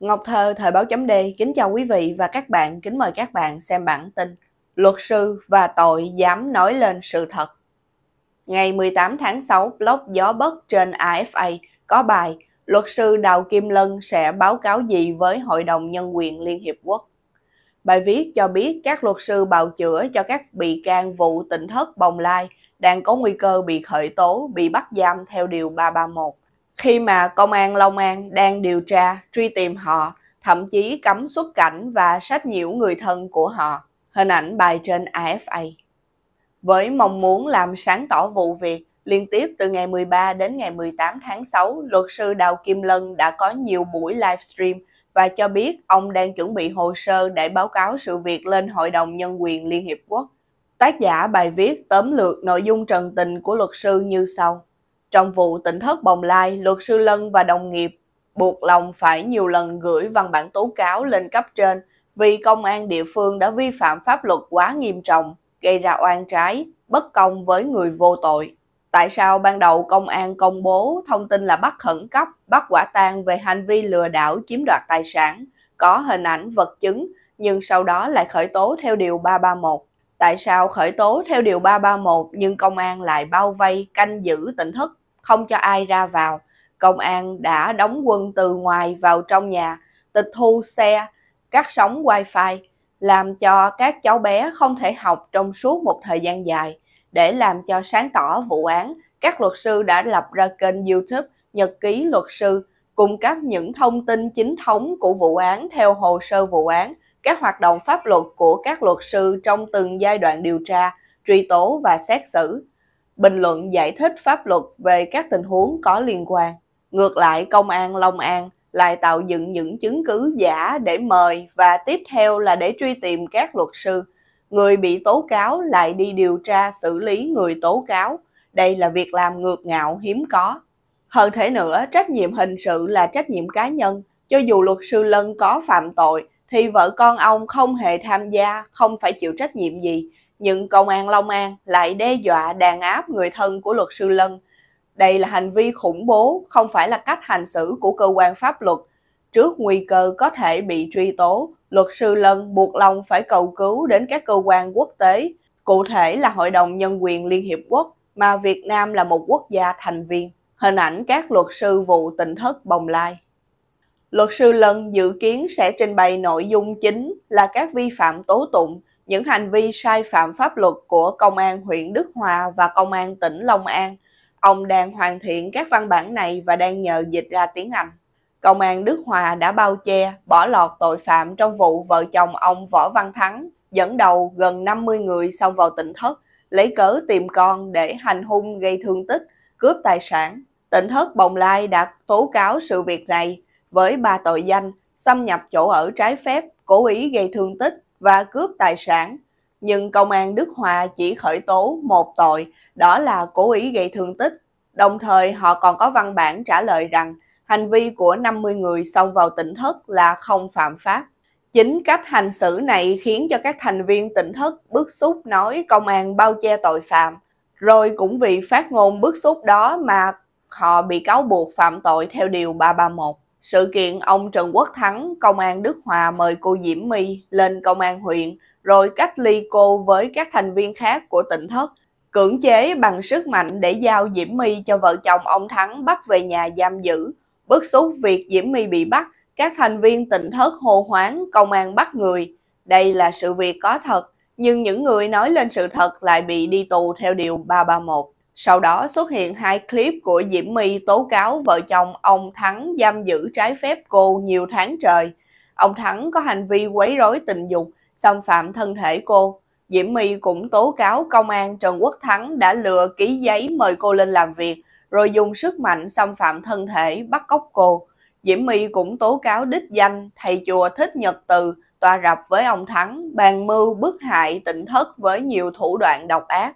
Ngọc Thơ, Thời báo chấm D, kính chào quý vị và các bạn, kính mời các bạn xem bản tin Luật sư và tội dám nói lên sự thật. Ngày 18 tháng 6, blog Gió Bất trên AFA có bài Luật sư Đào Kim Lân sẽ báo cáo gì với Hội đồng Nhân quyền Liên Hiệp Quốc? Bài viết cho biết các luật sư bào chữa cho các bị can vụ tỉnh thất Bồng Lai đang có nguy cơ bị khởi tố, bị bắt giam theo Điều 331 khi mà công an Long An đang điều tra, truy tìm họ, thậm chí cấm xuất cảnh và sách nhiễu người thân của họ. Hình ảnh bài trên AFA. Với mong muốn làm sáng tỏ vụ việc, liên tiếp từ ngày 13 đến ngày 18 tháng 6, luật sư Đào Kim Lân đã có nhiều buổi livestream và cho biết ông đang chuẩn bị hồ sơ để báo cáo sự việc lên Hội đồng Nhân quyền Liên Hiệp Quốc. Tác giả bài viết tóm lược nội dung trần tình của luật sư như sau. Trong vụ tỉnh thất Bồng Lai, luật sư Lân và đồng nghiệp buộc lòng phải nhiều lần gửi văn bản tố cáo lên cấp trên vì công an địa phương đã vi phạm pháp luật quá nghiêm trọng, gây ra oan trái, bất công với người vô tội. Tại sao ban đầu công an công bố thông tin là bắt khẩn cấp, bắt quả tang về hành vi lừa đảo chiếm đoạt tài sản, có hình ảnh vật chứng nhưng sau đó lại khởi tố theo điều 331? tại sao khởi tố theo điều 331 nhưng công an lại bao vây canh giữ tỉnh thức, không cho ai ra vào. Công an đã đóng quân từ ngoài vào trong nhà, tịch thu xe, cắt sóng wifi, làm cho các cháu bé không thể học trong suốt một thời gian dài. Để làm cho sáng tỏ vụ án, các luật sư đã lập ra kênh YouTube Nhật ký luật sư cung cấp những thông tin chính thống của vụ án theo hồ sơ vụ án các hoạt động pháp luật của các luật sư trong từng giai đoạn điều tra, truy tố và xét xử, bình luận giải thích pháp luật về các tình huống có liên quan. Ngược lại, Công an Long An lại tạo dựng những chứng cứ giả để mời và tiếp theo là để truy tìm các luật sư. Người bị tố cáo lại đi điều tra xử lý người tố cáo. Đây là việc làm ngược ngạo hiếm có. Hơn thế nữa, trách nhiệm hình sự là trách nhiệm cá nhân. Cho dù luật sư Lân có phạm tội, thì vợ con ông không hề tham gia, không phải chịu trách nhiệm gì. Nhưng công an Long An lại đe dọa đàn áp người thân của luật sư Lân. Đây là hành vi khủng bố, không phải là cách hành xử của cơ quan pháp luật. Trước nguy cơ có thể bị truy tố, luật sư Lân buộc lòng phải cầu cứu đến các cơ quan quốc tế, cụ thể là Hội đồng Nhân quyền Liên Hiệp Quốc, mà Việt Nam là một quốc gia thành viên. Hình ảnh các luật sư vụ tình thất bồng lai. Luật sư Lân dự kiến sẽ trình bày nội dung chính là các vi phạm tố tụng, những hành vi sai phạm pháp luật của Công an huyện Đức Hòa và Công an tỉnh Long An. Ông đang hoàn thiện các văn bản này và đang nhờ dịch ra tiếng Anh. Công an Đức Hòa đã bao che, bỏ lọt tội phạm trong vụ vợ chồng ông Võ Văn Thắng, dẫn đầu gần 50 người xông vào tỉnh thất, lấy cớ tìm con để hành hung gây thương tích, cướp tài sản. Tỉnh thất Bồng Lai đã tố cáo sự việc này với ba tội danh xâm nhập chỗ ở trái phép, cố ý gây thương tích và cướp tài sản. Nhưng công an Đức Hòa chỉ khởi tố một tội, đó là cố ý gây thương tích. Đồng thời họ còn có văn bản trả lời rằng hành vi của 50 người xông vào tỉnh thất là không phạm pháp. Chính cách hành xử này khiến cho các thành viên tỉnh thất bức xúc nói công an bao che tội phạm, rồi cũng vì phát ngôn bức xúc đó mà họ bị cáo buộc phạm tội theo điều 331. Sự kiện ông Trần Quốc Thắng, công an Đức Hòa mời cô Diễm My lên công an huyện, rồi cách ly cô với các thành viên khác của tỉnh thất, cưỡng chế bằng sức mạnh để giao Diễm My cho vợ chồng ông Thắng bắt về nhà giam giữ. Bức xúc việc Diễm My bị bắt, các thành viên tỉnh thất hô hoáng công an bắt người. Đây là sự việc có thật, nhưng những người nói lên sự thật lại bị đi tù theo điều 331. Sau đó xuất hiện hai clip của Diễm My tố cáo vợ chồng ông Thắng giam giữ trái phép cô nhiều tháng trời. Ông Thắng có hành vi quấy rối tình dục, xâm phạm thân thể cô. Diễm My cũng tố cáo công an Trần Quốc Thắng đã lừa ký giấy mời cô lên làm việc, rồi dùng sức mạnh xâm phạm thân thể bắt cóc cô. Diễm My cũng tố cáo đích danh thầy chùa Thích Nhật Từ tòa rập với ông Thắng, bàn mưu bức hại tỉnh thất với nhiều thủ đoạn độc ác.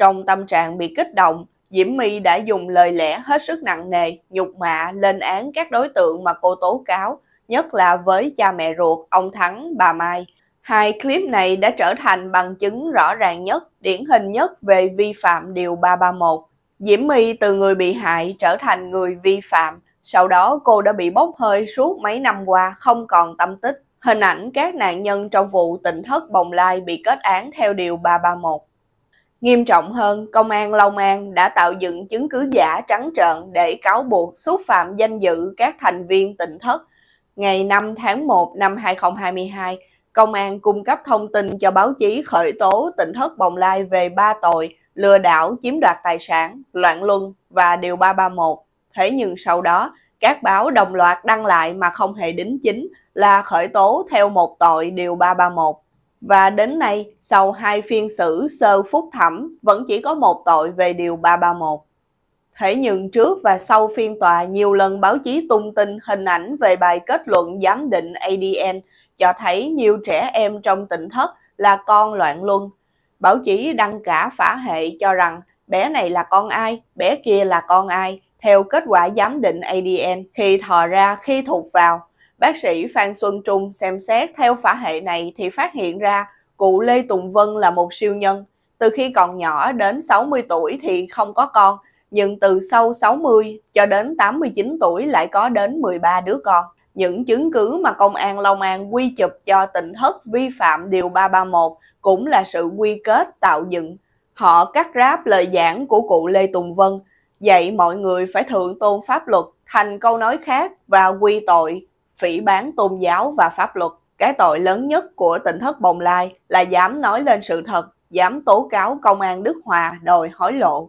Trong tâm trạng bị kích động, Diễm My đã dùng lời lẽ hết sức nặng nề, nhục mạ lên án các đối tượng mà cô tố cáo, nhất là với cha mẹ ruột, ông Thắng, bà Mai. Hai clip này đã trở thành bằng chứng rõ ràng nhất, điển hình nhất về vi phạm Điều 331. Diễm My từ người bị hại trở thành người vi phạm, sau đó cô đã bị bốc hơi suốt mấy năm qua không còn tâm tích. Hình ảnh các nạn nhân trong vụ tỉnh thất Bồng Lai bị kết án theo Điều 331. Nghiêm trọng hơn, Công an Long An đã tạo dựng chứng cứ giả trắng trợn để cáo buộc xúc phạm danh dự các thành viên tỉnh thất. Ngày 5 tháng 1 năm 2022, Công an cung cấp thông tin cho báo chí khởi tố tỉnh thất Bồng Lai về ba tội lừa đảo chiếm đoạt tài sản, loạn luân và Điều 331. Thế nhưng sau đó, các báo đồng loạt đăng lại mà không hề đính chính là khởi tố theo một tội Điều 331. Và đến nay, sau hai phiên xử sơ phúc thẩm, vẫn chỉ có một tội về điều 331. Thế nhưng trước và sau phiên tòa, nhiều lần báo chí tung tin hình ảnh về bài kết luận giám định ADN cho thấy nhiều trẻ em trong tỉnh thất là con loạn luân. Báo chí đăng cả phả hệ cho rằng bé này là con ai, bé kia là con ai, theo kết quả giám định ADN khi thò ra khi thuộc vào Bác sĩ Phan Xuân Trung xem xét theo phả hệ này thì phát hiện ra cụ Lê Tùng Vân là một siêu nhân. Từ khi còn nhỏ đến 60 tuổi thì không có con, nhưng từ sau 60 cho đến 89 tuổi lại có đến 13 đứa con. Những chứng cứ mà công an Long An quy chụp cho tỉnh thất vi phạm Điều 331 cũng là sự quy kết tạo dựng. Họ cắt ráp lời giảng của cụ Lê Tùng Vân, dạy mọi người phải thượng tôn pháp luật thành câu nói khác và quy tội phỉ bán tôn giáo và pháp luật. Cái tội lớn nhất của tỉnh thất Bồng Lai là dám nói lên sự thật, dám tố cáo công an Đức Hòa đòi hối lộ.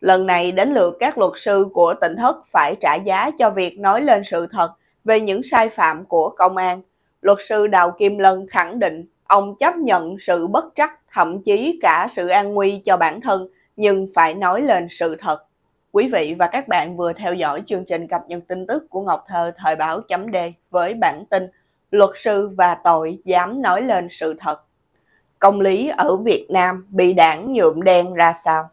Lần này đến lượt các luật sư của tỉnh thất phải trả giá cho việc nói lên sự thật về những sai phạm của công an. Luật sư Đào Kim Lân khẳng định ông chấp nhận sự bất trắc, thậm chí cả sự an nguy cho bản thân, nhưng phải nói lên sự thật. Quý vị và các bạn vừa theo dõi chương trình cập nhật tin tức của Ngọc Thơ Thời báo chấm D với bản tin Luật sư và tội dám nói lên sự thật. Công lý ở Việt Nam bị đảng nhuộm đen ra sao?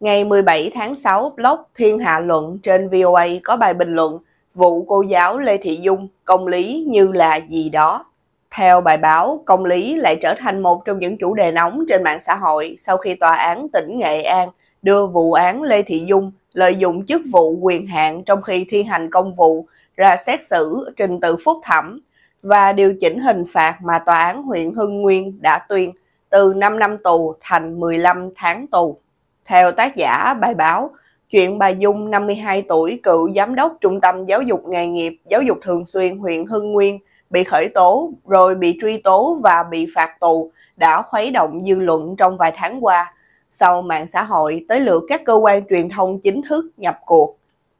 Ngày 17 tháng 6, blog Thiên Hạ Luận trên VOA có bài bình luận vụ cô giáo Lê Thị Dung công lý như là gì đó. Theo bài báo, công lý lại trở thành một trong những chủ đề nóng trên mạng xã hội sau khi tòa án tỉnh Nghệ An đưa vụ án Lê Thị Dung lợi dụng chức vụ quyền hạn trong khi thi hành công vụ, ra xét xử, trình tự phúc thẩm và điều chỉnh hình phạt mà tòa án huyện Hưng Nguyên đã tuyên từ 5 năm tù thành 15 tháng tù. Theo tác giả bài báo, chuyện bà Dung 52 tuổi cựu giám đốc Trung tâm Giáo dục Nghề nghiệp Giáo dục Thường xuyên huyện Hưng Nguyên bị khởi tố rồi bị truy tố và bị phạt tù đã khuấy động dư luận trong vài tháng qua sau mạng xã hội tới lượt các cơ quan truyền thông chính thức nhập cuộc.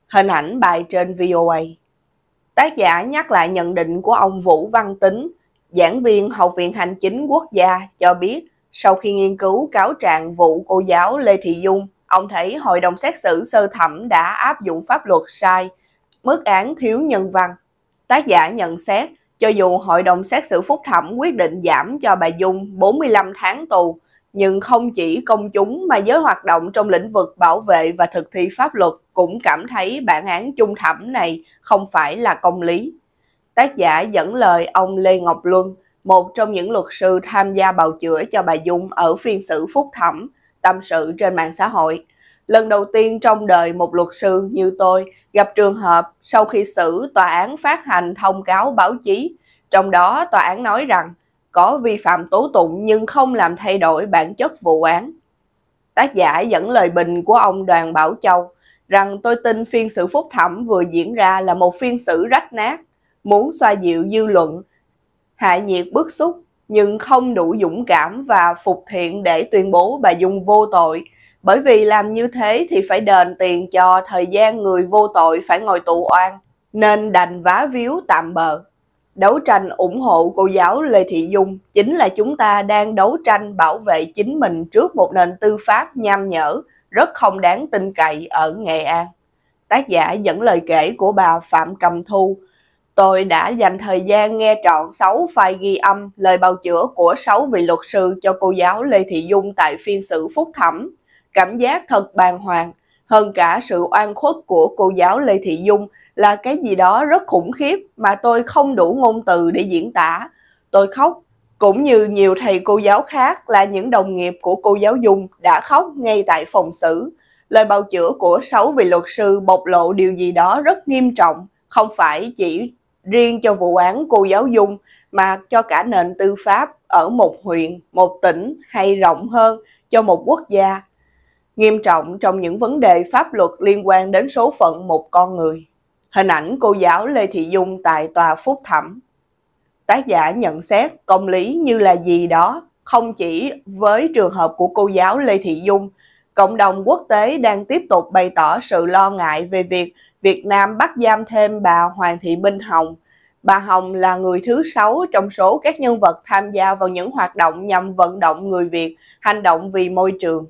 Hình ảnh bài trên VOA. Tác giả nhắc lại nhận định của ông Vũ Văn Tính, giảng viên Học viện Hành chính quốc gia cho biết sau khi nghiên cứu cáo trạng vụ cô giáo Lê Thị Dung, ông thấy hội đồng xét xử sơ thẩm đã áp dụng pháp luật sai, mức án thiếu nhân văn. Tác giả nhận xét, cho dù hội đồng xét xử phúc thẩm quyết định giảm cho bà Dung 45 tháng tù, nhưng không chỉ công chúng mà giới hoạt động trong lĩnh vực bảo vệ và thực thi pháp luật cũng cảm thấy bản án chung thẩm này không phải là công lý. Tác giả dẫn lời ông Lê Ngọc Luân, một trong những luật sư tham gia bào chữa cho bà Dung ở phiên xử phúc thẩm, tâm sự trên mạng xã hội. Lần đầu tiên trong đời một luật sư như tôi gặp trường hợp sau khi xử tòa án phát hành thông cáo báo chí, trong đó tòa án nói rằng có vi phạm tố tụng nhưng không làm thay đổi bản chất vụ án. Tác giả dẫn lời bình của ông Đoàn Bảo Châu rằng tôi tin phiên xử phúc thẩm vừa diễn ra là một phiên xử rách nát, muốn xoa dịu dư luận, hạ nhiệt bức xúc nhưng không đủ dũng cảm và phục thiện để tuyên bố bà Dung vô tội. Bởi vì làm như thế thì phải đền tiền cho thời gian người vô tội phải ngồi tù oan, nên đành vá víu tạm bờ. Đấu tranh ủng hộ cô giáo Lê Thị Dung chính là chúng ta đang đấu tranh bảo vệ chính mình trước một nền tư pháp nham nhở, rất không đáng tin cậy ở Nghệ An. Tác giả dẫn lời kể của bà Phạm Cầm Thu. Tôi đã dành thời gian nghe trọn 6 file ghi âm lời bào chữa của 6 vị luật sư cho cô giáo Lê Thị Dung tại phiên xử phúc thẩm. Cảm giác thật bàng hoàng, hơn cả sự oan khuất của cô giáo Lê Thị Dung – là cái gì đó rất khủng khiếp mà tôi không đủ ngôn từ để diễn tả. Tôi khóc, cũng như nhiều thầy cô giáo khác là những đồng nghiệp của cô giáo Dung đã khóc ngay tại phòng xử. Lời bào chữa của sáu vị luật sư bộc lộ điều gì đó rất nghiêm trọng, không phải chỉ riêng cho vụ án cô giáo Dung mà cho cả nền tư pháp ở một huyện, một tỉnh hay rộng hơn cho một quốc gia. Nghiêm trọng trong những vấn đề pháp luật liên quan đến số phận một con người. Hình ảnh cô giáo Lê Thị Dung tại tòa phúc thẩm. Tác giả nhận xét công lý như là gì đó, không chỉ với trường hợp của cô giáo Lê Thị Dung, cộng đồng quốc tế đang tiếp tục bày tỏ sự lo ngại về việc Việt Nam bắt giam thêm bà Hoàng Thị Minh Hồng. Bà Hồng là người thứ sáu trong số các nhân vật tham gia vào những hoạt động nhằm vận động người Việt hành động vì môi trường.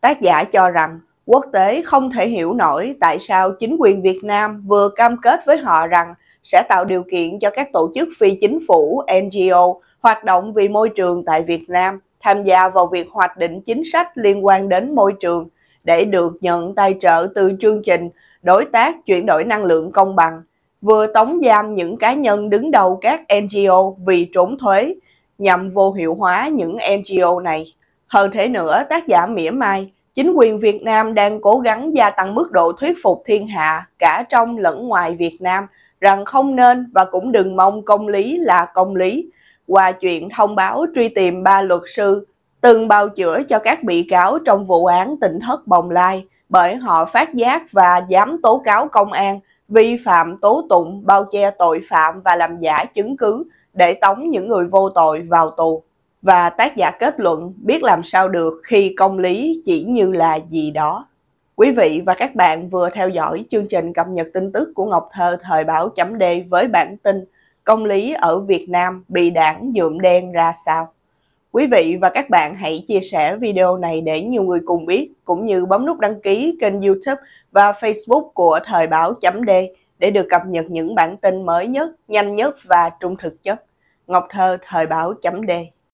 Tác giả cho rằng Quốc tế không thể hiểu nổi tại sao chính quyền Việt Nam vừa cam kết với họ rằng sẽ tạo điều kiện cho các tổ chức phi chính phủ NGO hoạt động vì môi trường tại Việt Nam tham gia vào việc hoạch định chính sách liên quan đến môi trường để được nhận tài trợ từ chương trình đối tác chuyển đổi năng lượng công bằng, vừa tống giam những cá nhân đứng đầu các NGO vì trốn thuế nhằm vô hiệu hóa những NGO này. Hơn thế nữa, tác giả mỉa mai chính quyền Việt Nam đang cố gắng gia tăng mức độ thuyết phục thiên hạ cả trong lẫn ngoài Việt Nam rằng không nên và cũng đừng mong công lý là công lý qua chuyện thông báo truy tìm ba luật sư từng bào chữa cho các bị cáo trong vụ án tỉnh thất bồng lai bởi họ phát giác và dám tố cáo công an vi phạm tố tụng bao che tội phạm và làm giả chứng cứ để tống những người vô tội vào tù và tác giả kết luận biết làm sao được khi công lý chỉ như là gì đó. Quý vị và các bạn vừa theo dõi chương trình cập nhật tin tức của Ngọc Thơ thời báo chấm D với bản tin Công lý ở Việt Nam bị đảng nhuộm đen ra sao? Quý vị và các bạn hãy chia sẻ video này để nhiều người cùng biết, cũng như bấm nút đăng ký kênh YouTube và Facebook của Thời báo chấm D để được cập nhật những bản tin mới nhất, nhanh nhất và trung thực nhất. Ngọc Thơ Thời báo chấm D